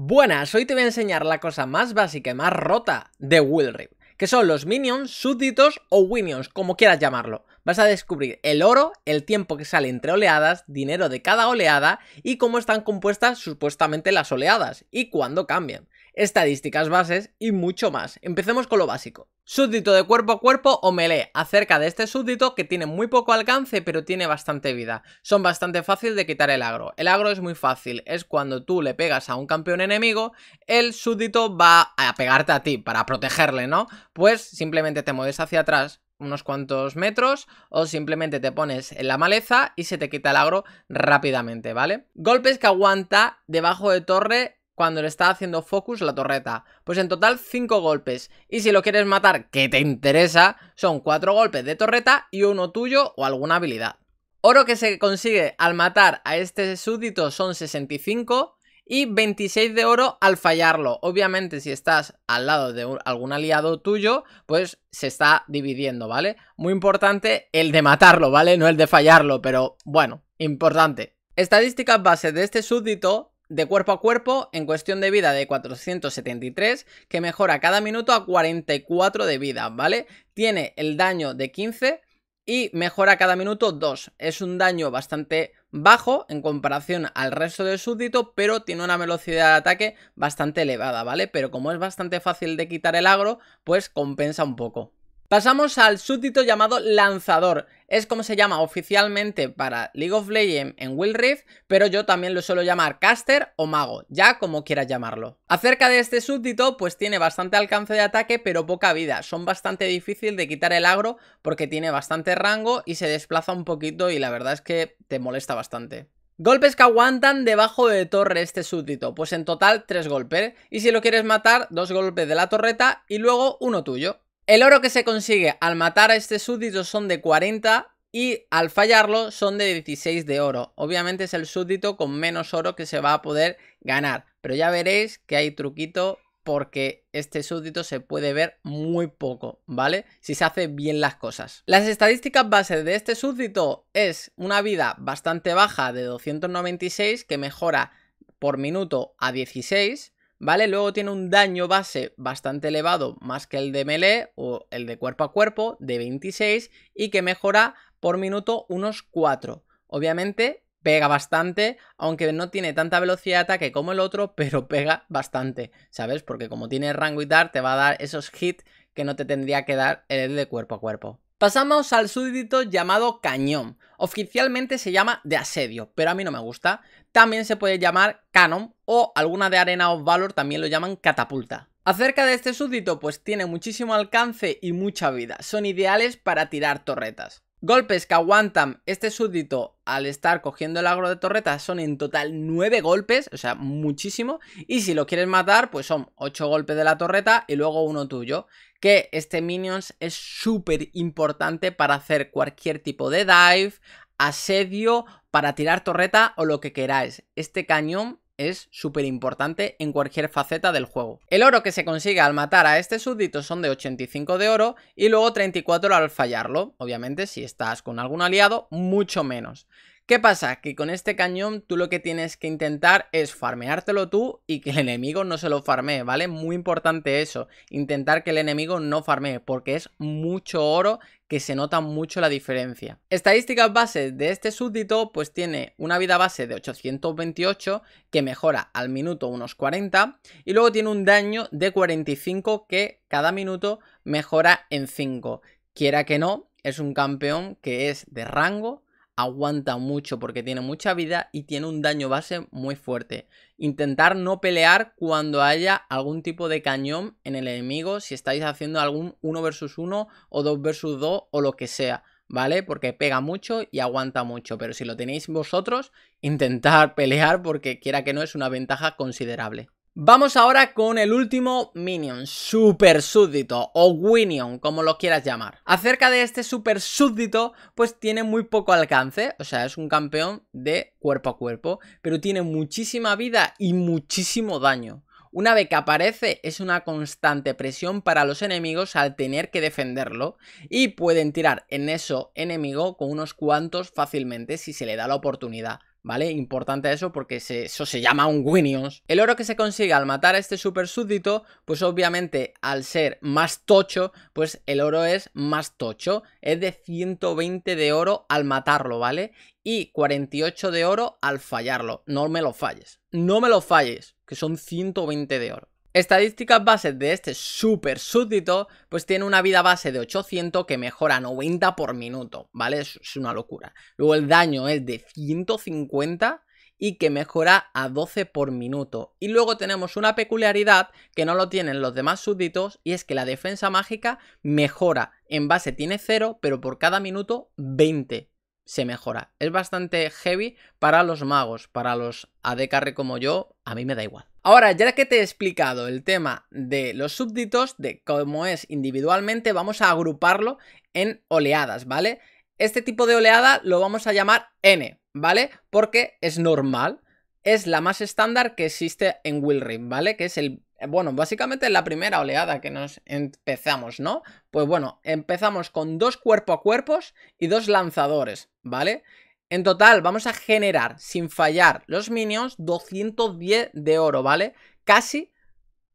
Buenas, hoy te voy a enseñar la cosa más básica y más rota de Willrip, que son los minions, súbditos o winions, como quieras llamarlo. Vas a descubrir el oro, el tiempo que sale entre oleadas, dinero de cada oleada y cómo están compuestas supuestamente las oleadas y cuándo cambian estadísticas bases y mucho más. Empecemos con lo básico. Súbdito de cuerpo a cuerpo o melee, acerca de este súbdito que tiene muy poco alcance pero tiene bastante vida. Son bastante fácil de quitar el agro. El agro es muy fácil, es cuando tú le pegas a un campeón enemigo, el súbdito va a pegarte a ti para protegerle, ¿no? Pues simplemente te mueves hacia atrás, unos cuantos metros o simplemente te pones en la maleza y se te quita el agro rápidamente, ¿vale? Golpes que aguanta debajo de torre cuando le está haciendo focus la torreta. Pues en total 5 golpes. Y si lo quieres matar, que te interesa, son 4 golpes de torreta y uno tuyo o alguna habilidad. Oro que se consigue al matar a este súbdito son 65 y 26 de oro al fallarlo. Obviamente si estás al lado de algún aliado tuyo, pues se está dividiendo, ¿vale? Muy importante el de matarlo, ¿vale? No el de fallarlo, pero bueno, importante. Estadísticas base de este súbdito de cuerpo a cuerpo en cuestión de vida de 473, que mejora cada minuto a 44 de vida, ¿vale? Tiene el daño de 15 y mejora cada minuto 2. Es un daño bastante bajo en comparación al resto del súbdito, pero tiene una velocidad de ataque bastante elevada, ¿vale? Pero como es bastante fácil de quitar el agro, pues compensa un poco. Pasamos al súbdito llamado lanzador. Es como se llama oficialmente para League of Legends en Will Rift, pero yo también lo suelo llamar caster o mago, ya como quieras llamarlo. Acerca de este súbdito, pues tiene bastante alcance de ataque, pero poca vida. Son bastante difícil de quitar el agro porque tiene bastante rango y se desplaza un poquito y la verdad es que te molesta bastante. Golpes que aguantan debajo de torre este súbdito, pues en total tres golpes. Y si lo quieres matar, dos golpes de la torreta y luego uno tuyo. El oro que se consigue al matar a este súbdito son de 40 y al fallarlo son de 16 de oro. Obviamente es el súbdito con menos oro que se va a poder ganar. Pero ya veréis que hay truquito porque este súbdito se puede ver muy poco, ¿vale? Si se hace bien las cosas. Las estadísticas bases de este súbdito es una vida bastante baja de 296 que mejora por minuto a 16 ¿vale? Luego tiene un daño base bastante elevado, más que el de melee o el de cuerpo a cuerpo, de 26, y que mejora por minuto unos 4. Obviamente pega bastante, aunque no tiene tanta velocidad de ataque como el otro, pero pega bastante, ¿sabes? Porque como tiene rango y dar, te va a dar esos hits que no te tendría que dar el de cuerpo a cuerpo. Pasamos al súbdito llamado Cañón. Oficialmente se llama de asedio, pero a mí no me gusta. También se puede llamar canon o alguna de Arena of Valor también lo llaman catapulta. Acerca de este súbdito, pues tiene muchísimo alcance y mucha vida. Son ideales para tirar torretas. Golpes que aguantan este súbdito al estar cogiendo el agro de torretas son en total 9 golpes, o sea, muchísimo. Y si lo quieres matar, pues son 8 golpes de la torreta y luego uno tuyo. Que este Minions es súper importante para hacer cualquier tipo de dive, asedio para tirar torreta o lo que queráis. Este cañón es súper importante en cualquier faceta del juego. El oro que se consigue al matar a este súbdito son de 85 de oro y luego 34 al fallarlo. Obviamente si estás con algún aliado, mucho menos. ¿Qué pasa? Que con este cañón tú lo que tienes que intentar es farmeártelo tú y que el enemigo no se lo farmee, ¿vale? Muy importante eso, intentar que el enemigo no farmee, porque es mucho oro que se nota mucho la diferencia. Estadísticas bases de este súbdito, pues tiene una vida base de 828 que mejora al minuto unos 40 y luego tiene un daño de 45 que cada minuto mejora en 5. Quiera que no, es un campeón que es de rango, aguanta mucho porque tiene mucha vida y tiene un daño base muy fuerte. Intentar no pelear cuando haya algún tipo de cañón en el enemigo, si estáis haciendo algún 1 versus 1 o 2 versus 2 o lo que sea, ¿vale? Porque pega mucho y aguanta mucho, pero si lo tenéis vosotros, intentar pelear porque quiera que no es una ventaja considerable. Vamos ahora con el último Minion, Super Súbdito o Winion, como lo quieras llamar. Acerca de este Super Súbdito, pues tiene muy poco alcance, o sea, es un campeón de cuerpo a cuerpo, pero tiene muchísima vida y muchísimo daño. Una vez que aparece es una constante presión para los enemigos al tener que defenderlo y pueden tirar en eso enemigo con unos cuantos fácilmente si se le da la oportunidad. ¿vale? Importante eso porque eso se llama un Winions. El oro que se consigue al matar a este super súbdito, pues obviamente al ser más tocho, pues el oro es más tocho. Es de 120 de oro al matarlo, ¿vale? Y 48 de oro al fallarlo. No me lo falles. No me lo falles, que son 120 de oro. Estadísticas bases de este super súbdito, pues tiene una vida base de 800 que mejora 90 por minuto, ¿vale? Es, una locura. Luego el daño es de 150 y que mejora a 12 por minuto. Y luego tenemos una peculiaridad que no lo tienen los demás súbditos y es que la defensa mágica mejora. En base tiene 0, pero por cada minuto 20 se mejora. Es bastante heavy para los magos, para los AD como yo, a mí me da igual. Ahora, ya que te he explicado el tema de los súbditos, de cómo es individualmente, vamos a agruparlo en oleadas, ¿vale? Este tipo de oleada lo vamos a llamar N, ¿vale? Porque es normal, es la más estándar que existe en Willrim, ¿vale? Que es el... Bueno, básicamente es la primera oleada que nos empezamos, ¿no? Pues bueno, empezamos con dos cuerpo a cuerpos y dos lanzadores, ¿vale? En total vamos a generar sin fallar los minions 210 de oro, ¿vale? Casi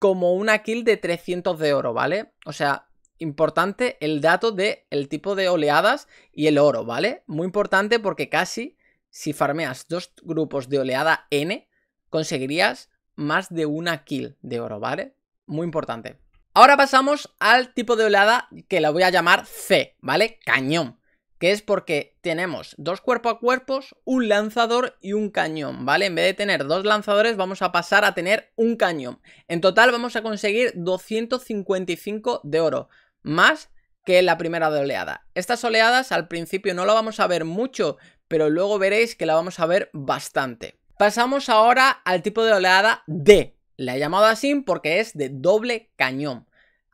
como una kill de 300 de oro, ¿vale? O sea, importante el dato de el tipo de oleadas y el oro, ¿vale? Muy importante porque casi si farmeas dos grupos de oleada N conseguirías más de una kill de oro, ¿vale? Muy importante. Ahora pasamos al tipo de oleada que la voy a llamar C, ¿vale? Cañón que es porque tenemos dos cuerpo a cuerpos, un lanzador y un cañón, ¿vale? En vez de tener dos lanzadores vamos a pasar a tener un cañón. En total vamos a conseguir 255 de oro, más que la primera de oleada. Estas oleadas al principio no la vamos a ver mucho, pero luego veréis que la vamos a ver bastante. Pasamos ahora al tipo de oleada D. La he llamado así porque es de doble cañón.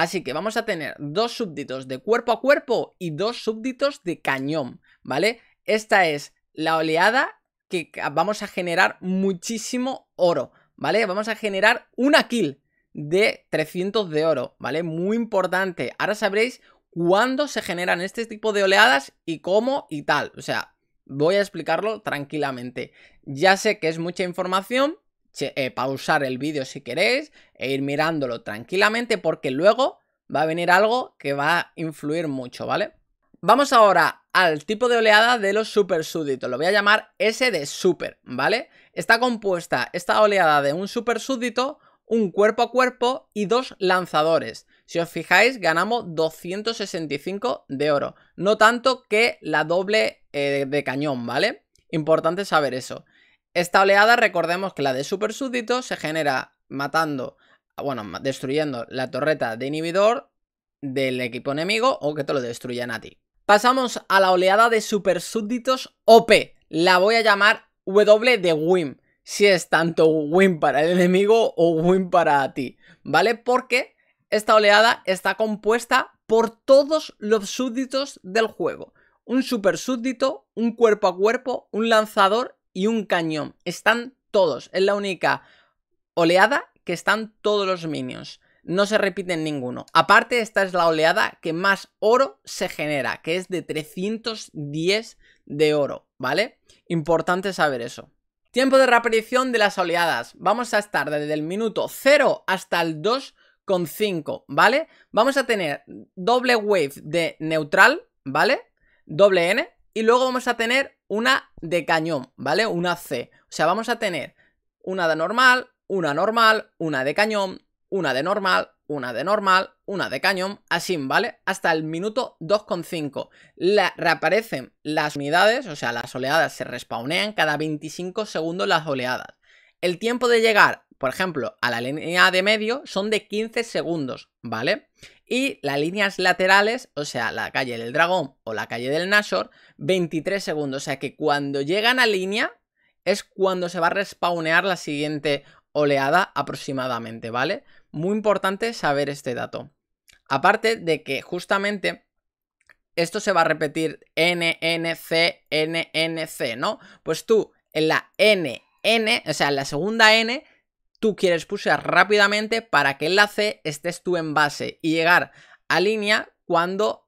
Así que vamos a tener dos súbditos de cuerpo a cuerpo y dos súbditos de cañón, ¿vale? Esta es la oleada que vamos a generar muchísimo oro, ¿vale? Vamos a generar una kill de 300 de oro, ¿vale? Muy importante. Ahora sabréis cuándo se generan este tipo de oleadas y cómo y tal. O sea, voy a explicarlo tranquilamente. Ya sé que es mucha información, eh, pausar el vídeo si queréis e ir mirándolo tranquilamente porque luego va a venir algo que va a influir mucho, ¿vale? Vamos ahora al tipo de oleada de los super súbditos, lo voy a llamar S de super, ¿vale? Está compuesta esta oleada de un super súbdito, un cuerpo a cuerpo y dos lanzadores. Si os fijáis, ganamos 265 de oro, no tanto que la doble eh, de cañón, ¿vale? Importante saber eso. Esta oleada, recordemos que la de super súbdito se genera matando, bueno, destruyendo la torreta de inhibidor del equipo enemigo o que te lo destruyan a ti. Pasamos a la oleada de super súbditos OP. La voy a llamar W de Wim. Si es tanto Wim para el enemigo o Wim para ti, ¿vale? Porque esta oleada está compuesta por todos los súbditos del juego. Un super súbdito, un cuerpo a cuerpo, un lanzador y un cañón. Están todos. Es la única oleada que están todos los minions. No se repiten ninguno. Aparte, esta es la oleada que más oro se genera, que es de 310 de oro, ¿vale? Importante saber eso. Tiempo de reaparición de las oleadas. Vamos a estar desde el minuto 0 hasta el 2,5, ¿vale? Vamos a tener doble wave de neutral, ¿vale? Doble N. Y luego vamos a tener una de cañón, ¿vale? Una C. O sea, vamos a tener una de normal, una normal, una de cañón, una de normal, una de normal, una de cañón, así, ¿vale? Hasta el minuto 2,5. reaparecen las unidades, o sea, las oleadas se respawnean cada 25 segundos las oleadas. El tiempo de llegar, por ejemplo, a la línea de medio son de 15 segundos, ¿vale? Y las líneas laterales, o sea, la calle del dragón o la calle del Nashor, 23 segundos. O sea que cuando llegan a línea es cuando se va a respawnear la siguiente oleada aproximadamente, ¿vale? Muy importante saber este dato. Aparte de que justamente esto se va a repetir N, C, ¿no? Pues tú en la N, o sea, en la segunda N, tú quieres pushear rápidamente para que en la C estés tú en base y llegar a línea cuando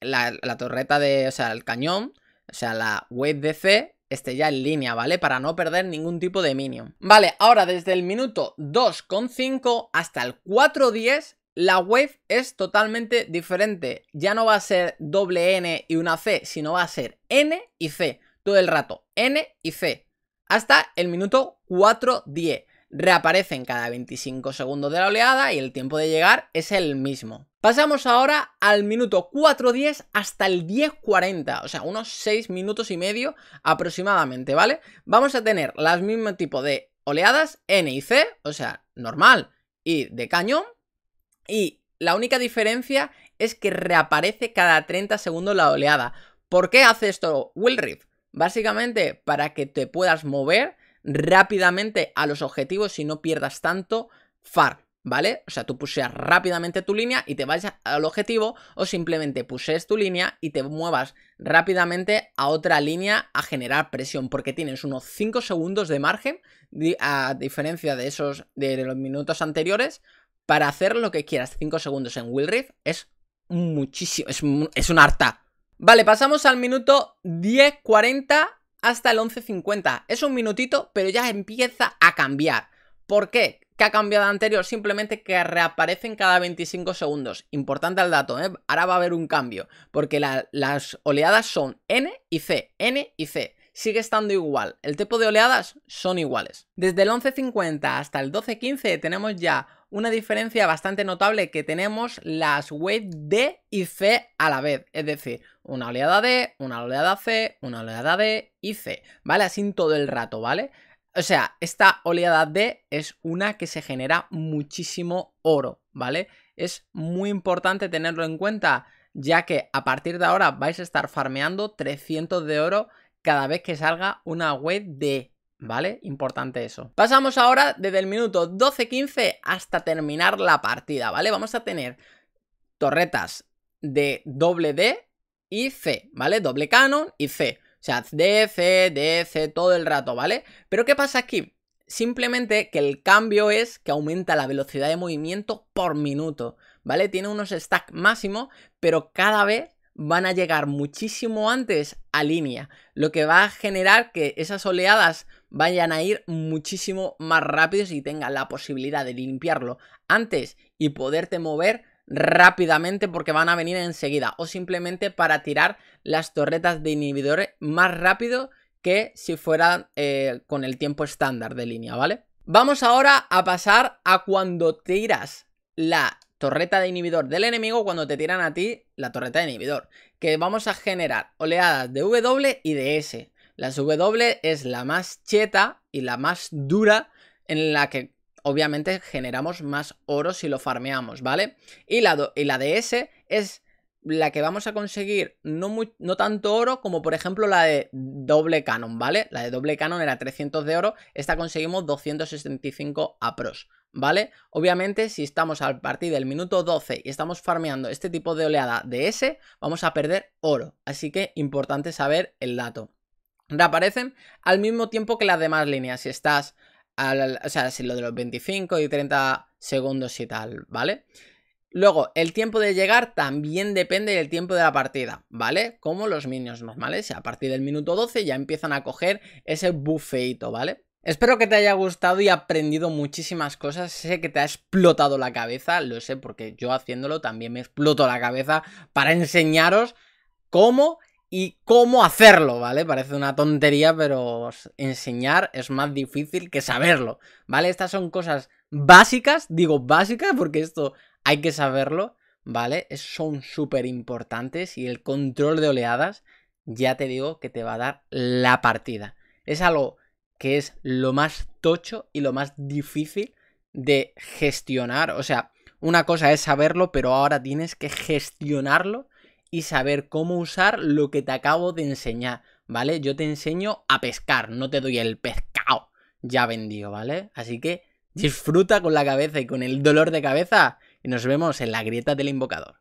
la, torreta de, o sea, el cañón, o sea, la web de C esté ya en línea, ¿vale? Para no perder ningún tipo de minion. Vale, ahora desde el minuto 2,5 hasta el 4,10 la wave es totalmente diferente. Ya no va a ser doble N y una C, sino va a ser N y C. Todo el rato, N y C. Hasta el minuto 4.10 reaparecen cada 25 segundos de la oleada y el tiempo de llegar es el mismo. Pasamos ahora al minuto 4.10 hasta el 10.40, o sea, unos 6 minutos y medio aproximadamente, ¿vale? Vamos a tener las mismo tipo de oleadas N y C, o sea, normal y de cañón, y la única diferencia es que reaparece cada 30 segundos la oleada. ¿Por qué hace esto Will Básicamente para que te puedas mover rápidamente a los objetivos y no pierdas tanto far ¿Vale? O sea, tú puseas rápidamente tu línea y te vayas al objetivo o simplemente pusees tu línea y te muevas rápidamente a otra línea a generar presión porque tienes unos 5 segundos de margen a diferencia de esos de los minutos anteriores para hacer lo que quieras. 5 segundos en Will es muchísimo, es, es un harta. Vale, pasamos al minuto 10.40 hasta el 11.50. Es un minutito, pero ya empieza a cambiar. ¿Por qué? ¿Qué ha cambiado anterior? Simplemente que reaparecen cada 25 segundos. Importante el dato, ¿eh? Ahora va a haber un cambio, porque las oleadas son N y C, N y C sigue estando igual. El tipo de oleadas son iguales. Desde el 11.50 hasta el 12.15 tenemos ya una diferencia bastante notable que tenemos las waves D y C a la vez. Es decir, una oleada D, una oleada C, una oleada D y C. ¿Vale? Así todo el rato, ¿vale? O sea, esta oleada D es una que se genera muchísimo oro, ¿vale? Es muy importante tenerlo en cuenta, ya que a partir de ahora vais a estar farmeando 300 de oro cada vez que salga una wave D. ¿vale? Importante eso. Pasamos ahora desde el minuto 12-15 hasta terminar la partida, ¿vale? Vamos a tener torretas de doble D y C, ¿vale? Doble canon y C. O sea, D, C, D, C todo el rato, ¿vale? Pero ¿qué pasa aquí? Simplemente que el cambio es que aumenta la velocidad de movimiento por minuto, ¿vale? Tiene unos stacks máximos, pero cada vez van a llegar muchísimo antes a línea, lo que va a generar que esas oleadas vayan a ir muchísimo más rápido y tengan la posibilidad de limpiarlo antes y poderte mover rápidamente porque van a venir enseguida o simplemente para tirar las torretas de inhibidores más rápido que si fuera eh, con el tiempo estándar de línea, ¿vale? Vamos ahora a pasar a cuando tiras la torreta de inhibidor del enemigo cuando te tiran a ti la torreta de inhibidor. Que vamos a generar oleadas de W y de S. Las W es la más cheta y la más dura en la que obviamente generamos más oro si lo farmeamos, ¿vale? Y la, y la de S es la que vamos a conseguir no, no tanto oro como por ejemplo la de doble canon, ¿vale? La de doble canon era 300 de oro, esta conseguimos 265 a pros. ¿vale? Obviamente, si estamos a partir del minuto 12 y estamos farmeando este tipo de oleada de ese, vamos a perder oro. Así que importante saber el dato. Reaparecen al mismo tiempo que las demás líneas. Si estás, al, o sea, si lo de los 25 y 30 segundos y tal, ¿vale? Luego, el tiempo de llegar también depende del tiempo de la partida, ¿vale? Como los minions normales, a partir del minuto 12 ya empiezan a coger ese bufeito, ¿vale? Espero que te haya gustado y aprendido muchísimas cosas. Sé que te ha explotado la cabeza, lo sé porque yo haciéndolo también me exploto la cabeza para enseñaros cómo y cómo hacerlo, ¿vale? Parece una tontería, pero enseñar es más difícil que saberlo, ¿vale? Estas son cosas básicas, digo básicas porque esto hay que saberlo, ¿vale? Son súper importantes y el control de oleadas, ya te digo que te va a dar la partida. Es algo que es lo más tocho y lo más difícil de gestionar. O sea, una cosa es saberlo, pero ahora tienes que gestionarlo y saber cómo usar lo que te acabo de enseñar, ¿vale? Yo te enseño a pescar, no te doy el pescado ya vendido, ¿vale? Así que disfruta con la cabeza y con el dolor de cabeza y nos vemos en la grieta del invocador.